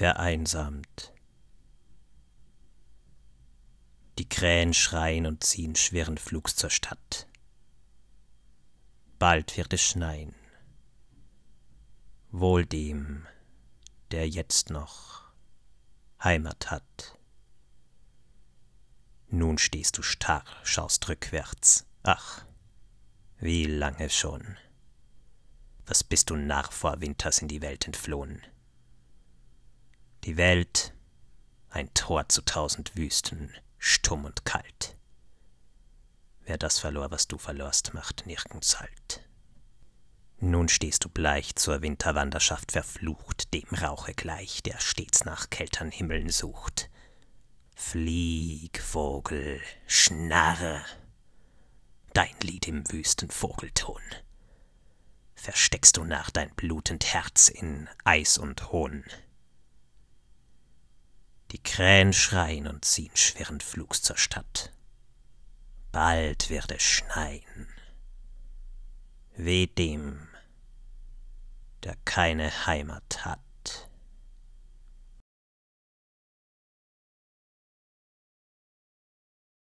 vereinsamt. Die Krähen schreien und ziehen schweren Flugs zur Stadt. Bald wird es schneien. Wohl dem, der jetzt noch Heimat hat. Nun stehst du starr, schaust rückwärts. Ach, wie lange schon. Was bist du nach vor Winters in die Welt entflohen? Die Welt, ein Tor zu tausend Wüsten, stumm und kalt. Wer das verlor, was du verlorst, macht nirgends Halt. Nun stehst du bleich zur Winterwanderschaft verflucht, dem Rauche gleich, der stets nach kältern Himmeln sucht. Flieg, Vogel, schnarre, dein Lied im wüsten Vogelton versteckst du nach dein blutend Herz in Eis und Hohn. Die Krähen schreien und ziehen schwirrend flugs zur Stadt. Bald wird es schneien. Weh dem, der keine Heimat